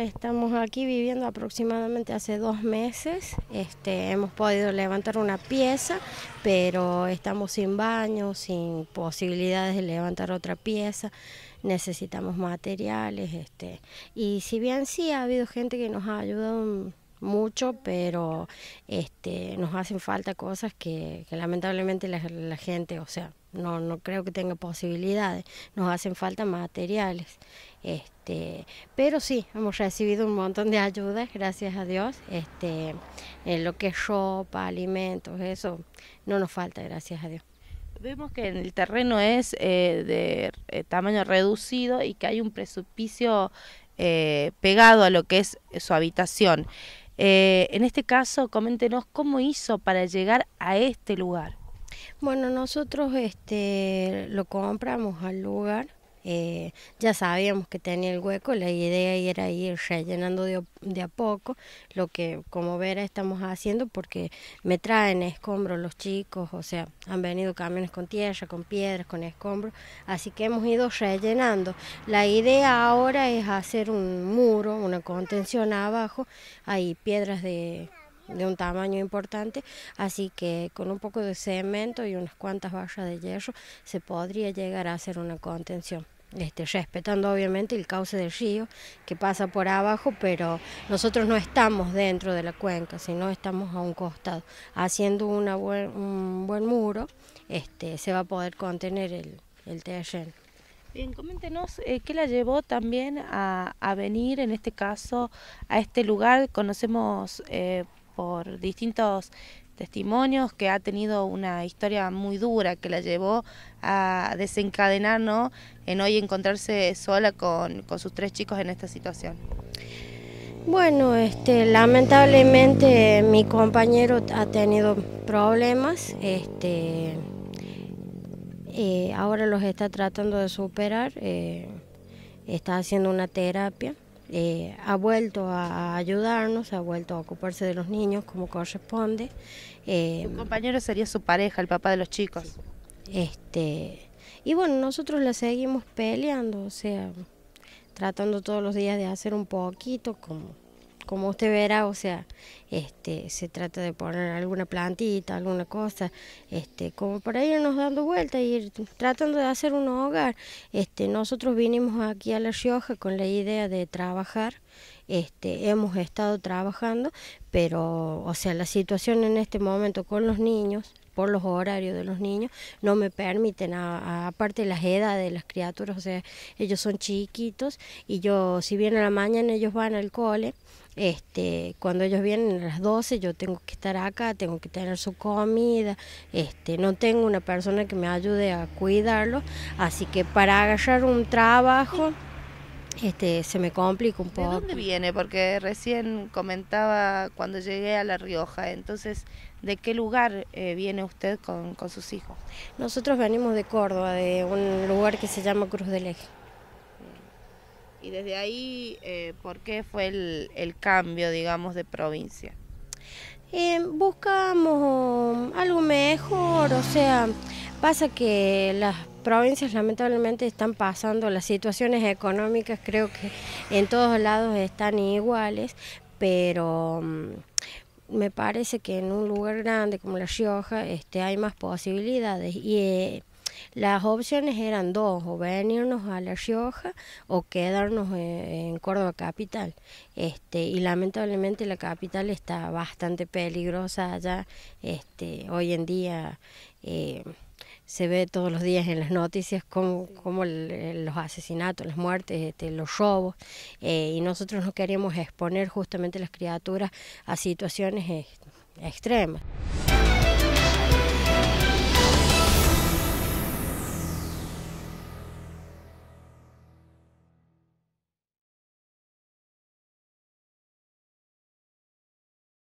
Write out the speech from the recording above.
Estamos aquí viviendo aproximadamente hace dos meses. Este, hemos podido levantar una pieza, pero estamos sin baño, sin posibilidades de levantar otra pieza. Necesitamos materiales. Este, y si bien sí ha habido gente que nos ha ayudado mucho, pero este, nos hacen falta cosas que, lamentablemente la gente, o sea, no, no creo que tenga posibilidades, nos hacen falta materiales. Este, pero sí, hemos recibido un montón de ayudas, gracias a Dios. Este, en lo que es ropa, alimentos, eso no nos falta, gracias a Dios. Vemos que el terreno es eh, de eh, tamaño reducido y que hay un presupicio... Eh, pegado a lo que es su habitación. en este caso, coméntenos cómo hizo para llegar a este lugar. Bueno, nosotros este, lo compramos al lugar. Eh, ya sabíamos que tenía el hueco, la idea era ir rellenando de, a poco, lo que como verá estamos haciendo porque me traen escombros los chicos, o sea, han venido camiones con tierra, con piedras, con escombros, así que hemos ido rellenando. La idea ahora es hacer un muro, una contención abajo, hay piedras de de un tamaño importante, así que con un poco de cemento y unas cuantas vallas de hierro se podría llegar a hacer una contención. Este, respetando obviamente el cauce del río que pasa por abajo, pero nosotros no estamos dentro de la cuenca, sino estamos a un costado. Haciendo un buen muro, este, se va a poder contener el, el Bien, coméntenos eh, qué la llevó también a, venir, en este caso, a este lugar. Conocemos eh, por distintos testimonios, que ha tenido una historia muy dura que la llevó a desencadenar ¿no? en hoy encontrarse sola con, sus tres chicos en esta situación. Bueno, este, lamentablemente mi compañero ha tenido problemas, este, eh, ahora los está tratando de superar, eh, está haciendo una terapia eh, ha vuelto a ayudarnos, ha vuelto a ocuparse de los niños como corresponde. Eh, su compañero sería su pareja, el papá de los chicos. Este, y bueno, nosotros la seguimos peleando, o sea, tratando todos los días de hacer un poquito como como usted verá, o sea, este, se trata de poner alguna plantita, alguna cosa, este, como para irnos dando vueltas, ir tratando de hacer un hogar. Este, nosotros vinimos aquí a La Rioja con la idea de trabajar este, hemos estado trabajando, pero, o sea, la situación en este momento con los niños, por los horarios de los niños, no me permiten, aparte las edades de las criaturas, o sea, ellos son chiquitos y yo, si vienen a la mañana ellos van al cole, este, cuando ellos vienen a las 12 yo tengo que estar acá, tengo que tener su comida, este, no tengo una persona que me ayude a cuidarlos, así que para agarrar un trabajo este, se me complica un poco. ¿De dónde viene? Porque recién comentaba cuando llegué a La Rioja, entonces, ¿de qué lugar eh, viene usted con, sus hijos? Nosotros venimos de Córdoba, de un lugar que se llama Cruz del Eje. Y desde ahí, eh, ¿por qué fue el, cambio, digamos, de provincia? Eh, buscamos algo mejor, o sea, pasa que las provincias lamentablemente están pasando, las situaciones económicas creo que en todos lados están iguales, pero mm, me parece que en un lugar grande como La Rioja este, hay más posibilidades y eh, las opciones eran dos, o venirnos a La Rioja o quedarnos eh, en, Córdoba capital. Este, y lamentablemente la capital está bastante peligrosa allá este, hoy en día. Eh, se ve todos los días en las noticias como, como eh, los asesinatos, las muertes, este, los robos, eh, y nosotros no queremos exponer justamente las criaturas a situaciones eh, extremas.